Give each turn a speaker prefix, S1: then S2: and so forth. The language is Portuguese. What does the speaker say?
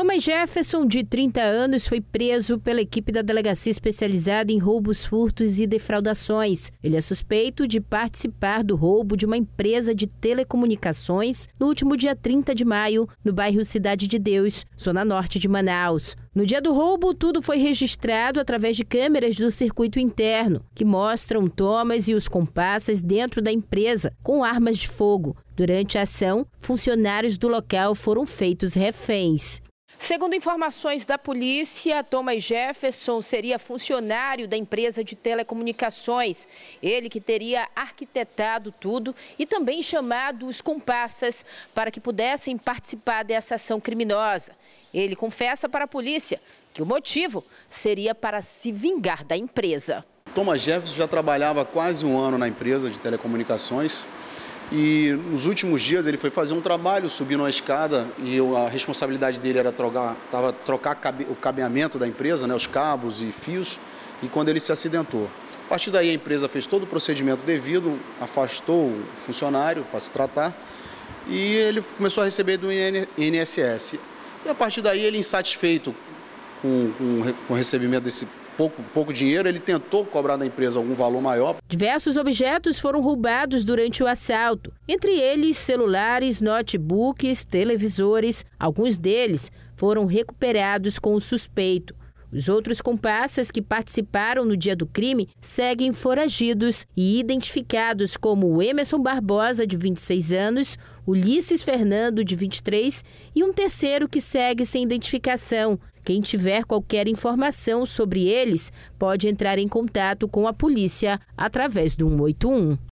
S1: Thomas Jefferson, de 30 anos, foi preso pela equipe da delegacia especializada em roubos, furtos e defraudações. Ele é suspeito de participar do roubo de uma empresa de telecomunicações no último dia 30 de maio, no bairro Cidade de Deus, zona norte de Manaus. No dia do roubo, tudo foi registrado através de câmeras do circuito interno, que mostram Thomas e os compassas dentro da empresa com armas de fogo. Durante a ação, funcionários do local foram feitos reféns. Segundo informações da polícia, Thomas Jefferson seria funcionário da empresa de telecomunicações. Ele que teria arquitetado tudo e também chamado os comparsas para que pudessem participar dessa ação criminosa. Ele confessa para a polícia que o motivo seria para se vingar da empresa.
S2: Thomas Jefferson já trabalhava quase um ano na empresa de telecomunicações e nos últimos dias ele foi fazer um trabalho, subindo uma escada e eu, a responsabilidade dele era trocar, tava, trocar cabe, o cabeamento da empresa, né, os cabos e fios, e quando ele se acidentou. A partir daí a empresa fez todo o procedimento devido, afastou o funcionário para se tratar e ele começou a receber do INSS. E a partir daí ele insatisfeito com, com, com o recebimento desse pouco, pouco dinheiro, ele tentou cobrar da empresa algum valor maior.
S1: Diversos objetos foram roubados durante o assalto, entre eles celulares, notebooks, televisores. Alguns deles foram recuperados com o suspeito. Os outros comparsas que participaram no dia do crime seguem foragidos e identificados como Emerson Barbosa, de 26 anos, Ulisses Fernando, de 23, e um terceiro que segue sem identificação, quem tiver qualquer informação sobre eles pode entrar em contato com a polícia através do 181.